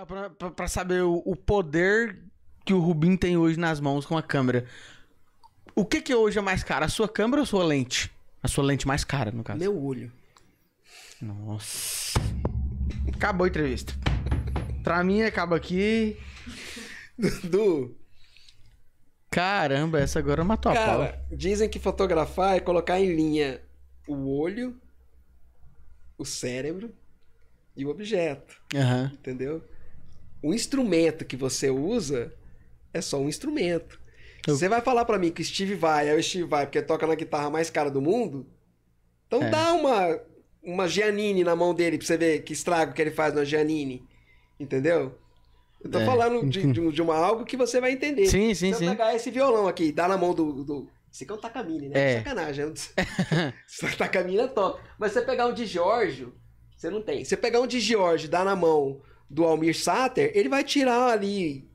Ah, pra, pra, pra saber o, o, poder que o Rubim tem hoje nas mãos com a câmera. O que que hoje é mais caro? A sua câmera ou a sua lente? A sua lente mais cara, no caso. Meu olho. Nossa. Acabou a entrevista. Pra mim, acaba aqui. Dudu. Caramba, essa agora é matou Cara, a pau. dizem que fotografar é colocar em linha o olho, o cérebro e o objeto. Uhum. Entendeu? o instrumento que você usa é só um instrumento. Eu... Você vai falar para mim que Steve vai, é o Steve vai porque toca na guitarra mais cara do mundo? Então é. dá uma uma Giannini na mão dele pra você ver que estrago que ele faz na Giannini. Entendeu? Eu tô é. falando de, de, de, uma algo que você vai entender. Sim, sim, então, sim. pegar esse violão aqui, dá na mão do. do... Esse aqui é um Takamine, né? É. Sacanagem. É Takamine é top. Mas você pegar um de Giorgio, você não tem. Você pegar um de Giorgio, dá na mão do Almir Sater, ele vai tirar ali.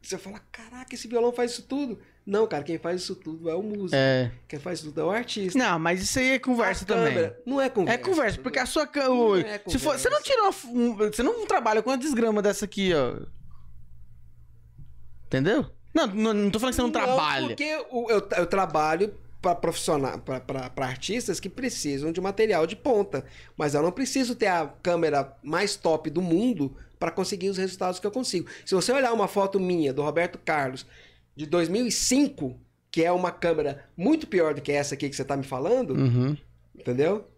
Você fala, caraca, esse violão faz isso tudo. Não, cara, quem faz isso tudo é o músico. É. Quem faz isso tudo é o artista. Não, mas isso aí é conversa a também. Câmera, não é conversa. É conversa, porque a sua câmera. Não é se for, você não tirou. Um, você não trabalha com a desgrama dessa aqui, ó. Entendeu? Não, não, não tô falando que você não, não trabalha. Porque eu, eu, eu trabalho para profissional, para artistas que precisam de material de ponta. Mas eu não preciso ter a câmera mais top do mundo para conseguir os resultados que eu consigo. Se você olhar uma foto minha do Roberto Carlos de 2005, que é uma câmera muito pior do que essa aqui que você está me falando, uhum. entendeu?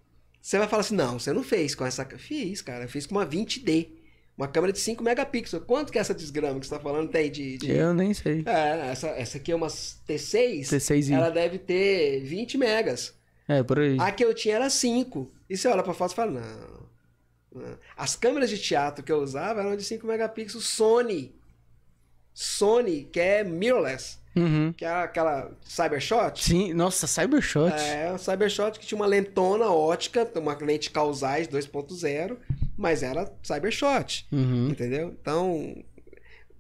Você vai falar assim: não, você não fez com essa. Fiz, cara, eu fiz com uma 20D. Uma câmera de 5 megapixels. Quanto que é essa desgrama que você tá falando tem de, de... Eu nem sei. É, essa, essa aqui é uma T6. T6 Ela deve ter 20 megas. É, por aí. A que eu tinha era 5. E você olha pra foto e fala, não, As câmeras de teatro que eu usava eram de 5 megapixels Sony. Sony, que é mirrorless. Uhum. Que é aquela Cybershot. Sim, nossa, Cybershot. É, um Cybershot que tinha uma lentona ótica, uma lente causais 2.0 mas era Cybershot, uhum. entendeu? Então,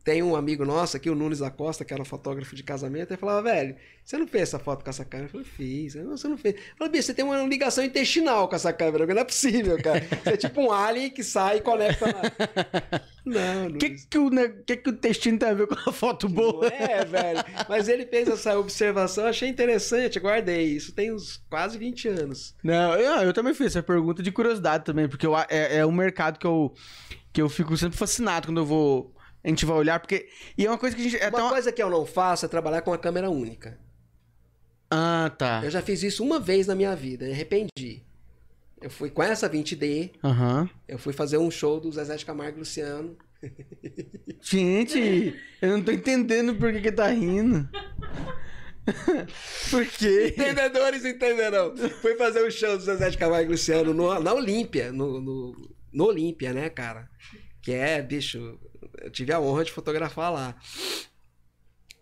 tem um amigo nosso aqui, o Nunes da Costa, que era fotógrafo de casamento, ele falava, velho, você não fez essa foto com essa câmera? Eu falei, fiz. Não, você não fez. Eu falei, Bia, você tem uma ligação intestinal com essa câmera, não é possível, cara. Você é tipo um alien que sai e conecta lá. Não, Nunes. Que que o que, que o intestino tem a ver com a foto boa? Não é, velho. Mas ele fez essa observação, achei interessante, guardei. Isso tem uns quase 20 anos. Não, eu, ah, eu também fiz essa pergunta de curiosidade também, porque eu, é, é um mercado que eu, que eu fico sempre fascinado quando eu vou a gente vai olhar, porque. E é uma coisa que a gente. É uma, uma coisa que eu não faço é trabalhar com a câmera única. Ah, tá. Eu já fiz isso uma vez na minha vida, me arrependi. Eu fui com essa 20D, uhum. eu fui fazer um show do Zezé de Camargo e Luciano. Gente, eu não tô entendendo por que, que tá rindo. por quê? Entendedores entenderão. Fui fazer um show do Zezé de Camargo e Luciano no, na Olímpia, no, no, no Olímpia, né, cara? Que é, bicho, eu tive a honra de fotografar lá.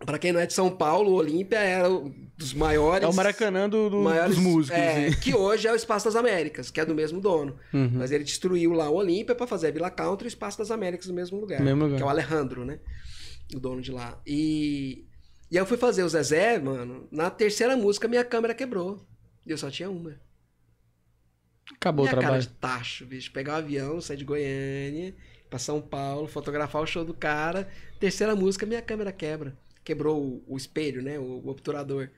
Para quem não é de São Paulo, o Olímpia era é um dos maiores. É o Maracanã do, do maiores, dos músicos. É, assim. que hoje é o Espaço das Américas, que é do mesmo dono. Uhum. Mas ele destruiu lá o Olímpia para fazer a Vila Country e o Espaço das Américas no mesmo lugar. Mesmo lugar. Que é o Alejandro, né? O dono de lá. E, e aí eu fui fazer o Zezé, mano. Na terceira música, minha câmera quebrou. E eu só tinha uma. Acabou minha o trabalho. Cara de tacho, bicho. Pegar o um avião, sair de Goiânia para São Paulo, fotografar o show do cara. Terceira música, minha câmera quebra. Quebrou o, o espelho, né? O, o, obturador.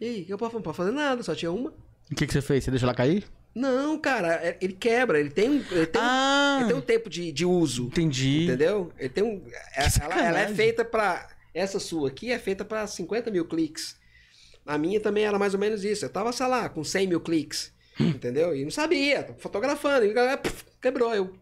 E aí, eu não posso fazer nada, só tinha uma. O que, que você fez? Você deixou ela cair? Não, cara, é, ele quebra, ele tem, ele tem, ah, um, ele tem um tempo de, de uso. Entendi. Entendeu? Ele tem um, ela, ela, é feita para Essa sua aqui é feita para 50 mil cliques. A minha também era mais ou menos isso. Eu tava, sei lá, com 100 mil cliques. entendeu? E não sabia, fotografando, e galera, puf, quebrou. Eu,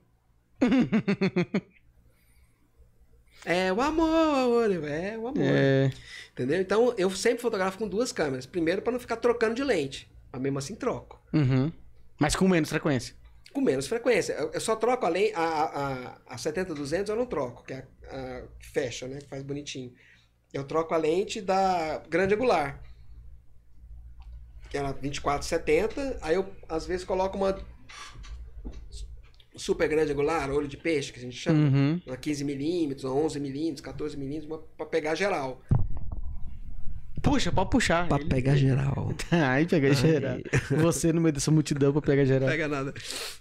é o amor, é o amor. É. Entendeu? Então eu sempre fotografo com duas câmeras. Primeiro para não ficar trocando de lente. Mas mesmo assim troco. Uhum. Mas com menos frequência. Com menos frequência. Eu, eu só troco a, lente, a, a, a 70-200 eu não troco, que é a, a que fecha, né? Que faz bonitinho. Eu troco a lente da grande angular. Que era 24-70. Aí eu, às vezes, coloco uma super grande angular, olho de peixe, que a gente chama, uhum. 15 milímetros, 11 milímetros, 14 milímetros, para pegar geral. Puxa, pode puxar. Pra ele... pegar geral. Ai, pegar geral. Você no meio dessa multidão pra pegar geral. Pega nada.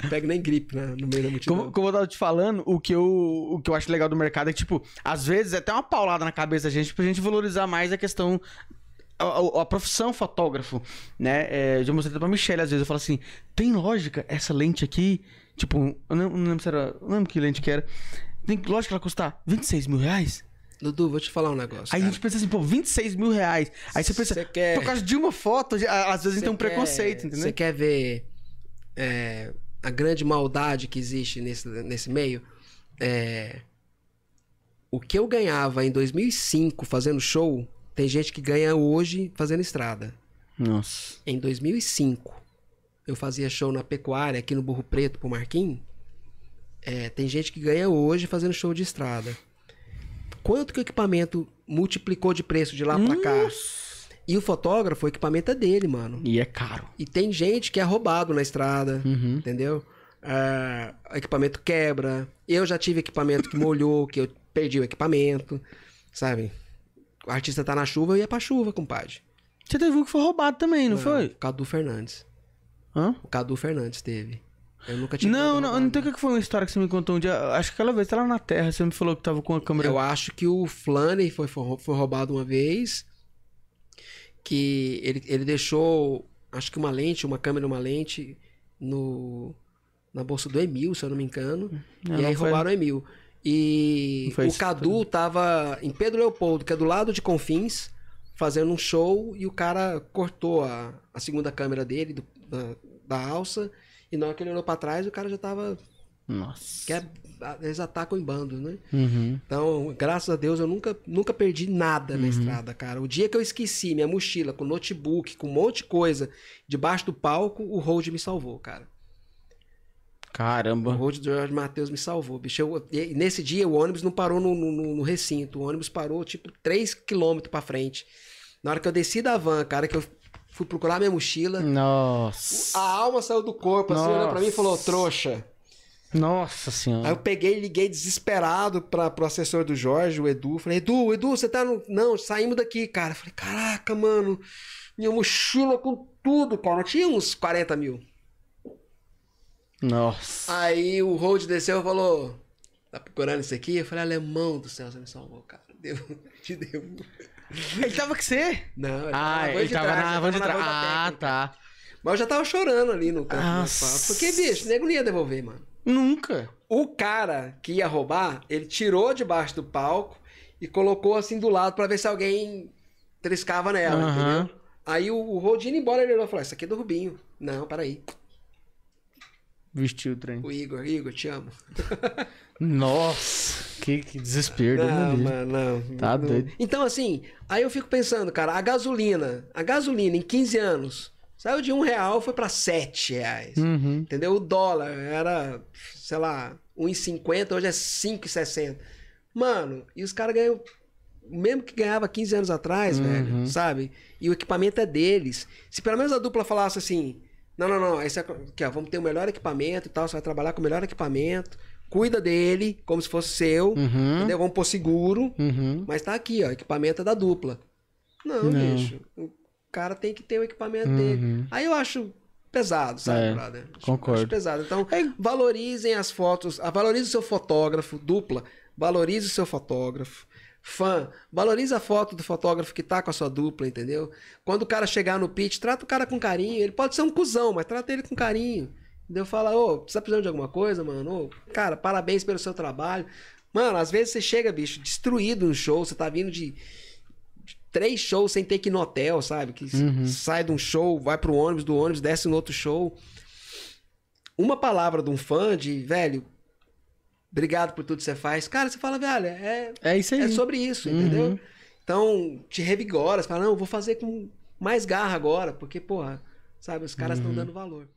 Pega nem gripe, né? No meio da multidão. Como, como eu tava te falando, o que, eu, o que eu acho legal do mercado é que, tipo, às vezes é até uma paulada na cabeça da gente pra gente valorizar mais a questão a, a, a, profissão fotógrafo, né? É, eu já mostrei pra Michelle às vezes, eu falo assim, tem lógica essa lente aqui Tipo, eu não, não lembro se era. Não lembro que lente que era. Tem, lógico que ela custar 26 mil reais. Dudu, vou te falar um negócio. Aí cara. a gente pensa assim, pô, 26 mil reais. Aí você pensa, quer... por causa de uma foto, às vezes tem um quer... preconceito, entendeu? Você quer ver é, a grande maldade que existe nesse, nesse meio? É, o que eu ganhava em 2005 fazendo show, tem gente que ganha hoje fazendo estrada. Nossa. Em 2005 eu fazia show na Pecuária, aqui no Burro Preto, pro Marquinhos, é, tem gente que ganha hoje fazendo show de estrada. Quanto que o equipamento multiplicou de preço de lá pra cá? E o fotógrafo, o equipamento é dele, mano. E é caro. E tem gente que é roubado na estrada, uhum. entendeu? Uh, equipamento quebra. Eu já tive equipamento que molhou, que eu perdi o equipamento, sabe? O artista tá na chuva, eu ia pra chuva, compadre. Você teve um que foi roubado também, não, não foi? Cadu Fernandes. Hã? O Cadu Fernandes teve. Eu nunca tinha Não, não, não tem o que foi uma história que você me contou um dia. Acho que aquela vez, tá lá na Terra, você me falou que tava com a câmera. Eu acho que o Flaney foi, foi roubado uma vez. Que ele, ele deixou, acho que uma lente, uma câmera e uma lente no, na bolsa do Emil, se eu não me engano. Hum, não, e aí foi... roubaram o Emil. E o Cadu tava em Pedro Leopoldo, que é do lado de Confins, fazendo um show e o cara cortou a, a segunda câmera dele, do, da, da alça, e na hora que ele olhou pra trás, o cara já tava. Nossa. Que é, eles atacam em bando, né? Uhum. Então, graças a Deus, eu nunca, nunca perdi nada uhum. na estrada, cara. O dia que eu esqueci minha mochila com notebook, com um monte de coisa, debaixo do palco, o Road me salvou, cara. Caramba. O Road do Jorge Matheus me salvou, bicho. Eu, nesse dia, o ônibus não parou no, no, no recinto. O ônibus parou, tipo, 3 quilômetros pra frente. Na hora que eu desci da van, cara, que eu Fui procurar minha mochila. Nossa. A alma saiu do corpo, assim, olhou pra mim e falou, trouxa. Nossa senhora. Aí eu peguei, liguei desesperado pra, pro assessor do Jorge, o Edu. Falei, Edu, Edu, você tá no. Não, saímos daqui, cara. Falei, caraca, mano. Minha mochila com tudo, cara. Não tinha uns 40 mil. Nossa. Aí o road desceu e falou: Tá procurando isso aqui? Eu falei, alemão do céu, você me salvou, cara. Devo, te devo. Ele tava com você? Não, ele ah, tava, ele tava trás, na van de trás. Ah, tá. Mas eu já tava chorando ali no canto. Ah, porque, bicho, o nego não ia devolver, mano. Nunca. O cara que ia roubar, ele tirou debaixo do palco e colocou assim do lado para ver se alguém triscava nela, uhum. entendeu? Aí o, o Rodinho embora, ele olhou e falou: ah, Isso aqui é do Rubinho. Não, peraí. Vestiu o trem. O Igor, Igor, te amo. Nossa! que, que desespero. Não, mano, não. Tá não. doido. Então, assim, aí eu fico pensando, cara, a gasolina, a gasolina em 15 anos, saiu de um real, foi para sete reais. Uhum. Entendeu? O dólar era, sei lá, 1,50, hoje é 5,60. Mano, e os caras ganham mesmo que ganhava 15 anos atrás, uhum. velho, sabe? E o equipamento é deles. Se pelo menos a dupla falasse assim: não, não, não, esse é, aqui, ó, vamos ter o melhor equipamento e tal, você vai trabalhar com o melhor equipamento, cuida dele como se fosse seu, uhum. entendeu? Vamos pôr seguro, uhum. mas tá aqui, ó, equipamento é da dupla. Não, Não. bicho, o cara tem que ter o equipamento uhum. dele. Aí eu acho pesado, sabe, é, Acho, concordo. Acho pesado. Então, é valorizem as fotos, ah, valorize o seu fotógrafo, dupla, valorize o seu fotógrafo. Fã, valoriza a foto do fotógrafo que tá com a sua dupla, entendeu? Quando o cara chegar no pitch, trata o cara com carinho. Ele pode ser um cuzão, mas trata ele com carinho. Deu falar, ô, oh, você tá precisando de alguma coisa, mano? Ô, cara, parabéns pelo seu trabalho. Mano, às vezes você chega, bicho, destruído no show, você tá vindo de, de três shows sem ter que ir no hotel, sabe? Que uhum. sai de um show, vai pro ônibus, do ônibus, desce no outro show. Uma palavra de um fã de, velho, obrigado por tudo que você faz. Cara, você fala, velho, é, é, isso aí. é sobre isso, uhum. entendeu? Então, te revigora, você fala, não, eu vou fazer com mais garra agora, porque, porra, sabe, os caras estão uhum. dando valor.